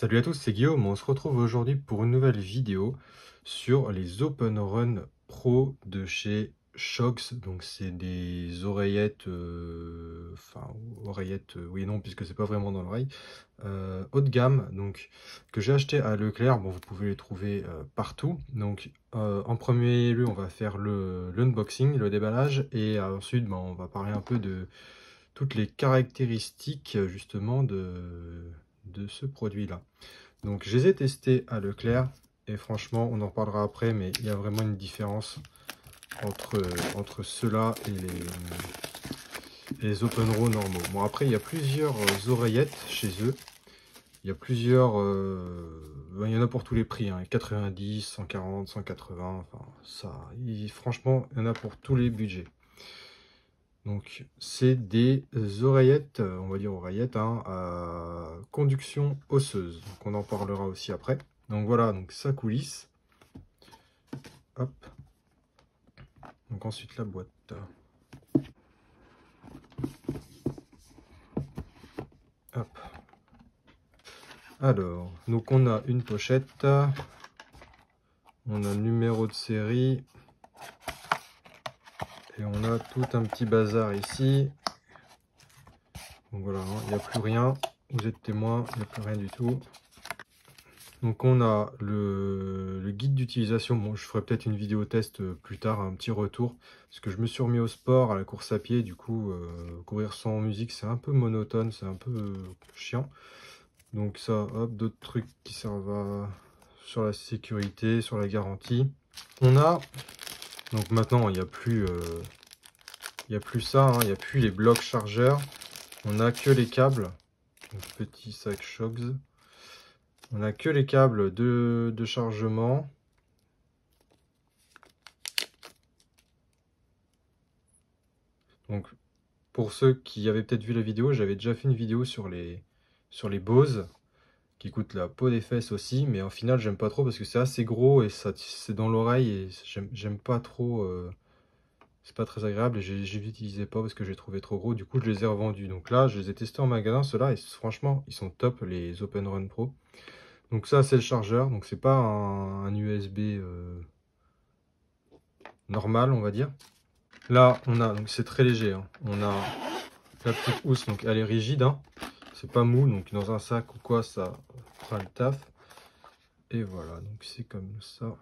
Salut à tous, c'est Guillaume. On se retrouve aujourd'hui pour une nouvelle vidéo sur les Open Run Pro de chez Shox. Donc c'est des oreillettes, euh, enfin oreillettes, euh, oui et non, puisque c'est pas vraiment dans l'oreille, euh, haut de gamme, donc que j'ai acheté à Leclerc. Bon, vous pouvez les trouver partout. Donc en premier lieu, on va faire le l'unboxing, le déballage, et ensuite, ben, on va parler un peu de toutes les caractéristiques justement de de ce produit-là. Donc je les ai testés à Leclerc et franchement, on en parlera après, mais il y a vraiment une différence entre, entre ceux-là et les, les Open Row normaux. Bon, après, il y a plusieurs euh, oreillettes chez eux. Il y a plusieurs... Euh, ben, il y en a pour tous les prix. 90, 140, 180, enfin ça... franchement, il y en a pour tous les budgets. Donc, c'est des oreillettes, euh, on va dire oreillettes, hein, à conduction osseuse. Donc, on en parlera aussi après. Donc voilà, donc ça coulisse. Donc ensuite la boîte. Alors, donc on a une pochette. On a le numéro de série. Et on a tout un petit bazar ici. Donc voilà, hein, il n'y a plus rien. Vous êtes témoin, il n'y a plus rien du tout. Donc on a le, guide d'utilisation. Bon, je ferai peut-être une vidéo test euh, plus tard, un petit retour. Parce que je me suis remis au sport, à la course à pied. Du coup, euh, courir sans musique, c'est un peu monotone, c'est un peu euh, chiant. Donc ça, hop, d'autres trucs qui servent à, sur la sécurité, sur la garantie. On a donc maintenant, il n'y a plus... Euh, il a plus ça, hein. il n'y a plus les blocs chargeurs. On n'a que les câbles. petit sac Shogs. On n'a que les câbles de, de chargement. Donc, pour ceux qui avaient peut-être vu la vidéo, j'avais déjà fait une vidéo sur les, sur les Bose qui coûte la peau des fesses aussi, mais en final j'aime pas trop parce que c'est assez gros et ça c'est dans l'oreille et j'aime pas trop, euh, c'est pas très agréable et j'ai utilisé pas parce que j'ai trouvé trop gros, du coup je les ai revendus. Donc là je les ai testés en magasin, ceux-là, et franchement ils sont top les Open Run Pro. Donc ça c'est le chargeur, donc c'est pas un, USB euh, normal on va dire. Là on a, donc c'est très léger, hein. on a la petite housse, donc elle est rigide, hein c'est pas mou, donc dans un sac ou quoi, ça prend le taf. Et voilà, donc c'est comme ça.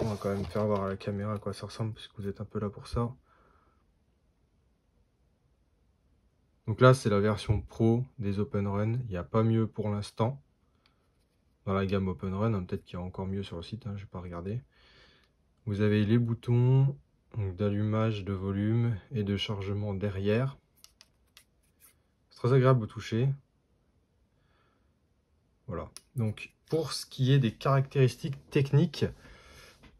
on va quand même faire voir à la caméra à quoi ça ressemble, parce vous êtes un peu là pour ça. Donc là, c'est la version pro des Open Run. Il n'y a pas mieux pour l'instant. Dans la gamme Open Run, hein, peut-être qu'il y a encore mieux sur le site, hein, je vais pas regarder. Vous avez les boutons d'allumage de volume et de chargement derrière agréable au toucher. Voilà. Donc pour ce qui est des caractéristiques techniques,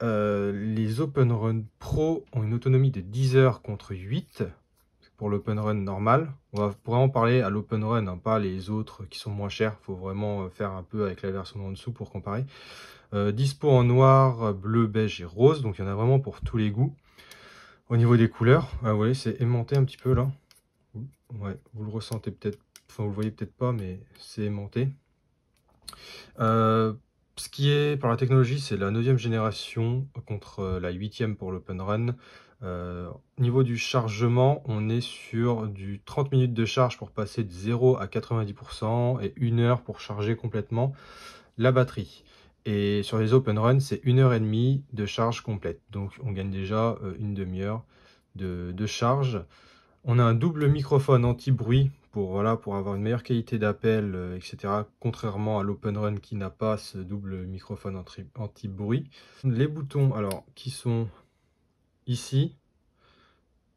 euh, les Open Run Pro ont une autonomie de 10 heures contre 8 pour l'Open Run normal. On va vraiment parler à l'Open Run, hein, pas les autres qui sont moins chers. faut vraiment euh, faire un peu avec la version en dessous pour comparer. Euh, dispo en noir, bleu, beige et rose. Donc il y en a vraiment pour tous les goûts. Au niveau des couleurs, vous voyez, c'est aimanté un petit peu là vous le ressentez peut-être, enfin vous le voyez peut-être pas, mais c'est aimanté. Euh, ce qui est par la technologie, c'est la 9 génération contre la 8 pour l'Open Run. Euh, niveau du chargement, on est sur du 30 minutes de charge pour passer de 0 à 90% et une heure pour charger complètement la batterie. Et sur les open run, c'est une heure et demie de charge complète. Donc on gagne déjà euh, une demi-heure de, charge. On a un double microphone anti-bruit pour, voilà, pour avoir une meilleure qualité d'appel, euh, etc. Contrairement à l'Open Run qui n'a pas ce double microphone anti-bruit. Les boutons alors qui sont ici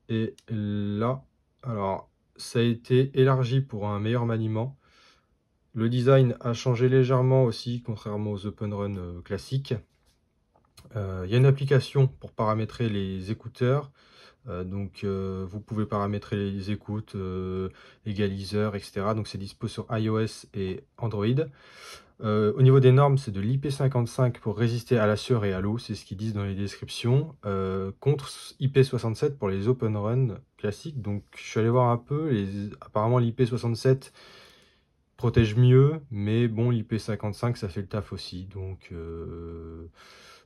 et là. Alors ça a été élargi pour un meilleur maniement. Le design a changé légèrement aussi, contrairement aux Open Run euh, classiques. Euh, il y a une application pour paramétrer les écouteurs. Euh, donc euh, vous pouvez paramétrer les écoutes, euh, égaliseurs, etc. Donc c'est dispo sur iOS et Android. au niveau des normes, c'est de l'IP55 pour résister à la sueur et à l'eau, c'est ce qu'ils disent dans les descriptions, contre IP67 pour les open run classiques. Donc je suis allé voir un peu, apparemment l'IP67 protège mieux, mais bon, l'IP55 ça fait le taf aussi. Donc.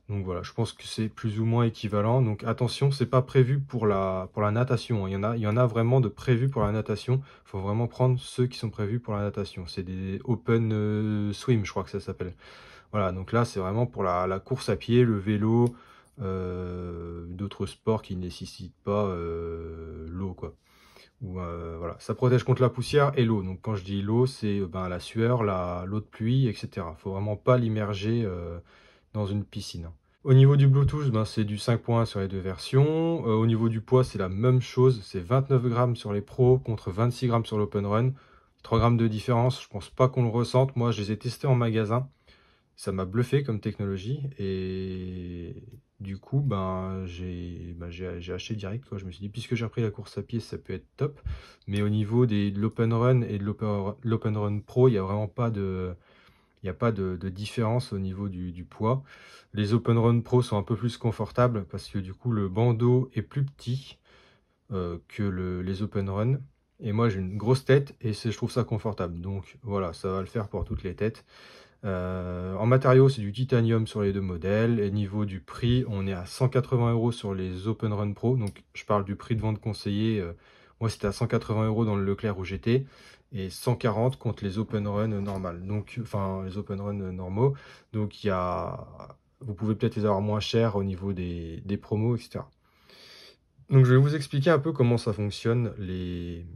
Donc voilà, je pense que c'est plus ou moins équivalent. Donc attention, n'est pas prévu pour la, pour la natation. Hein. Il y, en a, il y en a vraiment de prévus pour la natation. Il faut vraiment prendre ceux qui sont prévus pour la natation. C'est des open euh, swim, je crois que ça s'appelle. Voilà, donc là, c'est vraiment pour la, la, course à pied, le vélo, euh, d'autres sports qui ne nécessitent pas euh, l'eau, quoi. ou voilà. Ça protège contre la poussière et l'eau. Donc quand je dis l'eau, c'est ben, la sueur, l'eau de pluie, etc. Il ne faut vraiment pas l'immerger dans une piscine. Au niveau du Bluetooth, ben, c'est du points sur les deux versions. Euh, au niveau du poids, c'est la même chose. C'est 29 grammes sur les pros contre 26 grammes sur l'Open Run. 3 grammes de différence, je pense pas qu'on le ressente. Moi, je les ai testés en magasin. Ça m'a bluffé comme technologie. Et du coup, ben, ben j'ai acheté direct. Quoi. Je me suis dit, puisque j'ai repris la course à pied, ça peut être top. Mais au niveau des, de l'Open Run et de l'Open Run Pro, il n'y a vraiment pas de il n'y a pas de, différence au niveau du, poids. Les Open Run Pro sont un peu plus confortables parce que du coup le bandeau est plus petit euh, que le, les Open Run. Et moi j'ai une grosse tête et je trouve ça confortable. Donc voilà, ça va le faire pour toutes les têtes. Euh, en matériaux, c'est du titanium sur les deux modèles. Et niveau du prix, on est à 180 euros sur les Open Run Pro. Donc je parle du prix de vente conseillé. Euh, moi, c'était à 180 euros dans le Leclerc où j'étais et 140 contre les open run normal Donc, enfin, les open run normaux. Donc, il y a, vous pouvez peut-être les avoir moins chers au niveau des, des, promos, etc. Donc, je vais vous expliquer un peu comment ça fonctionne les,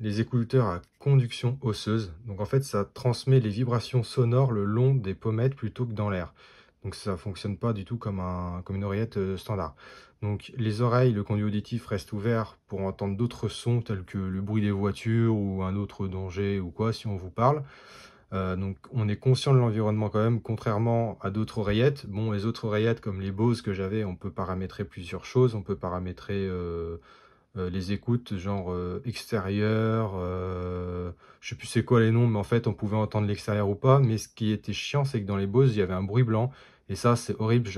les écouteurs à conduction osseuse. Donc, en fait, ça transmet les vibrations sonores le long des pommettes plutôt que dans l'air. Donc, ça fonctionne pas du tout comme, un, comme une oreillette euh, standard. Donc les oreilles, le conduit auditif reste ouvert pour entendre d'autres sons tels que le bruit des voitures ou un autre danger ou quoi si on vous parle. Euh, donc on est conscient de l'environnement quand même, contrairement à d'autres oreillettes. Bon, les autres oreillettes comme les Bose que j'avais, on peut paramétrer plusieurs choses. On peut paramétrer euh, euh, les écoutes genre extérieur, je sais plus c'est quoi les noms, mais en fait on pouvait entendre l'extérieur ou pas. Mais ce qui était chiant, c'est que dans les Bose, il y avait un bruit blanc et ça, c'est horrible,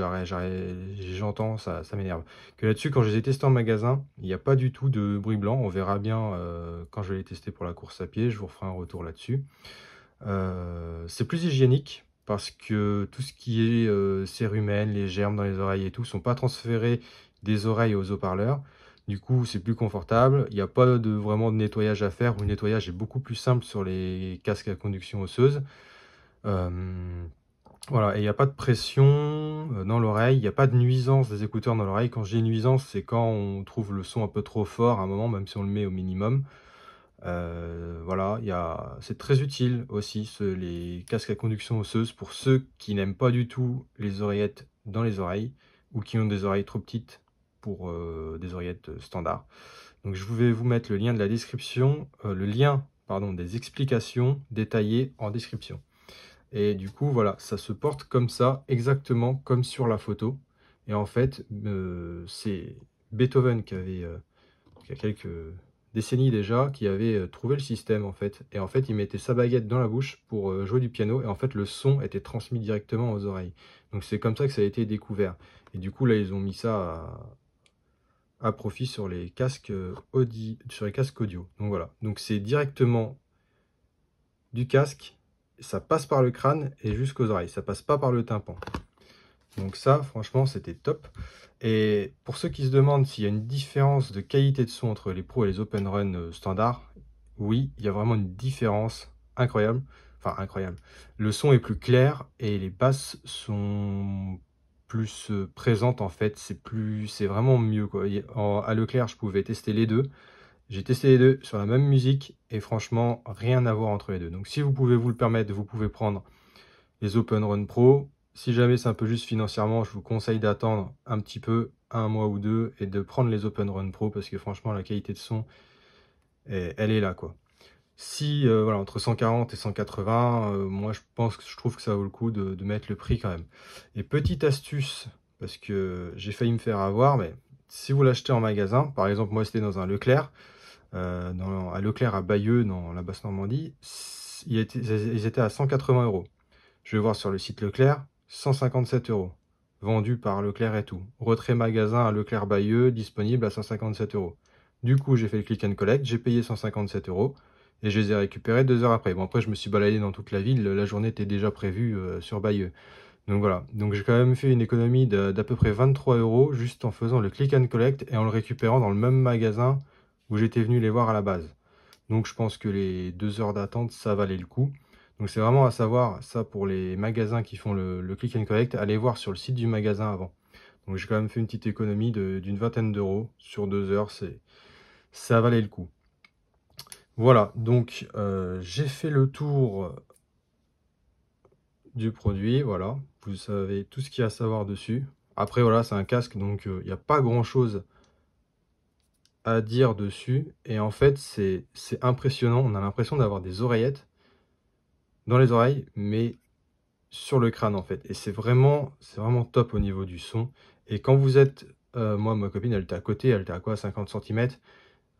j'entends, ça, ça m'énerve. Que là-dessus, quand je les ai testés en magasin, il n'y a pas du tout de bruit blanc. On verra bien euh, quand je vais les tester pour la course à pied, je vous ferai un retour là-dessus. Euh, c'est plus hygiénique parce que tout ce qui est euh, les germes dans les oreilles et tout, ne sont pas transférés des oreilles aux haut-parleurs. Du coup, c'est plus confortable. Il n'y a pas de, vraiment de nettoyage à faire. Le nettoyage est beaucoup plus simple sur les casques à conduction osseuse. Euh, voilà, et il n'y a pas de pression euh, dans l'oreille, il n'y a pas de nuisance des écouteurs dans l'oreille. Quand j'ai nuisance, c'est quand on trouve le son un peu trop fort à un moment, même si on le met au minimum. Euh, voilà, a... c'est très utile aussi les casques à conduction osseuse pour ceux qui n'aiment pas du tout les oreillettes dans les oreilles ou qui ont des oreilles trop petites pour euh, des oreillettes standards. Donc je vais vous mettre le lien de la description, le lien pardon, des explications détaillées en description. Et du coup, voilà, ça se porte comme ça, exactement comme sur la photo. Et en fait, euh, c'est Beethoven qui avait, euh, il y a quelques décennies déjà, qui avait euh, trouvé le système en fait. Et en fait, il mettait sa baguette dans la bouche pour jouer du piano. Et en fait, le son était transmis directement aux oreilles. Donc c'est comme ça que ça a été découvert. Et du coup, là, ils ont mis ça à, à profit sur les casques audi, sur les casques audio. Donc voilà. Donc c'est directement du casque ça passe par le crâne et jusqu'aux oreilles, ça passe pas par le tympan. Donc ça, franchement, c'était top. Et pour ceux qui se demandent s'il y a une différence de qualité de son entre les pros et les open run euh, standards, oui, il y a vraiment une différence incroyable. Enfin, incroyable. Le son est plus clair et les basses sont plus euh, présentes en fait. C'est plus, c'est vraiment mieux quoi. à Leclerc, je pouvais tester les deux. J'ai testé les deux sur la même musique et franchement, rien à voir entre les deux. Donc si vous pouvez vous le permettre, vous pouvez prendre les Open Run Pro. Si jamais c'est un peu juste financièrement, je vous conseille d'attendre un petit peu, un mois ou deux, et de prendre les Open Run Pro parce que franchement, la qualité de son, elle est là quoi. Si, euh, voilà, entre 140 et 180, euh, moi je pense que je trouve que ça vaut le coup de mettre le prix quand même. Et petite astuce, parce que j'ai failli me faire avoir, mais si vous l'achetez en magasin, par exemple moi c'était dans un Leclerc, euh, à Leclerc à Bayeux, dans la Basse-Normandie, ils étaient à 180 euros. Je vais voir sur le site Leclerc, 157 euros. Vendu par Leclerc et tout. Retrait magasin à Leclerc Bayeux, disponible à 157 euros. Du coup, j'ai fait le click and collect, j'ai payé 157 euros et je les ai récupérés deux heures après. Bon, après, je me suis baladé dans toute la ville, la journée était déjà prévue euh, sur Bayeux. Donc voilà, donc j'ai quand même fait une économie d'à peu près 23 euros juste en faisant le click and collect et en le récupérant dans le même magasin où j'étais venu les voir à la base. Donc je pense que les deux heures d'attente, ça valait le coup. Donc c'est vraiment à savoir, ça pour les magasins qui font le, click and collect, allez voir sur le site du magasin avant. Donc j'ai quand même fait une petite économie d'une vingtaine d'euros sur deux heures, c'est ça valait le coup. Voilà, donc euh, j'ai fait le tour du produit, voilà, vous savez tout ce qu'il y a à savoir dessus. Après voilà, c'est un casque, donc euh, il n'y a pas grand chose à dire dessus. Et en fait, c'est impressionnant. On a l'impression d'avoir des oreillettes dans les oreilles, mais sur le crâne en fait. Et c'est vraiment, c'est vraiment top au niveau du son. Et quand vous êtes, euh, moi ma copine elle était à côté, elle était à quoi 50 cm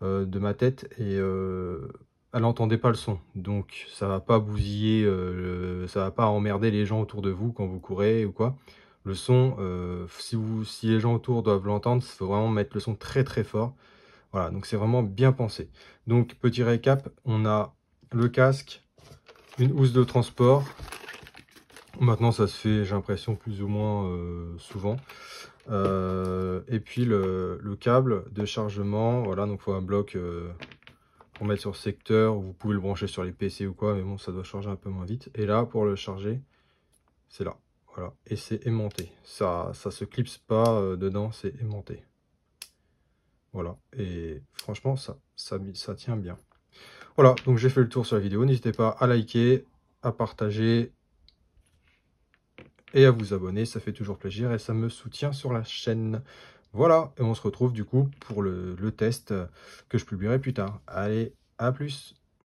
euh, de ma tête et euh, elle n'entendait pas le son. Donc ça va pas bousiller, ça va pas emmerder les gens autour de vous quand vous courez ou quoi. Le son, si, vous, si les gens autour doivent l'entendre, il faut vraiment mettre le son très très fort. Voilà, donc c'est vraiment bien pensé. Donc, petit récap, on a le casque, une housse de transport. Maintenant, ça se fait, j'ai l'impression, plus ou moins euh, souvent. Euh, et puis, le, câble de chargement. Voilà, donc il faut un bloc euh, pour mettre sur secteur. Vous pouvez le brancher sur les PC ou quoi, mais bon, ça doit charger un peu moins vite. Et là, pour le charger, c'est là. Voilà, et c'est aimanté. Ça ça se clipse pas dedans, c'est aimanté. Voilà, et franchement, ça, ça, ça tient bien. Voilà, donc j'ai fait le tour sur la vidéo. N'hésitez pas à liker, à partager et à vous abonner. Ça fait toujours plaisir et ça me soutient sur la chaîne. Voilà, et on se retrouve du coup pour le, le test que je publierai plus tard. Allez, à plus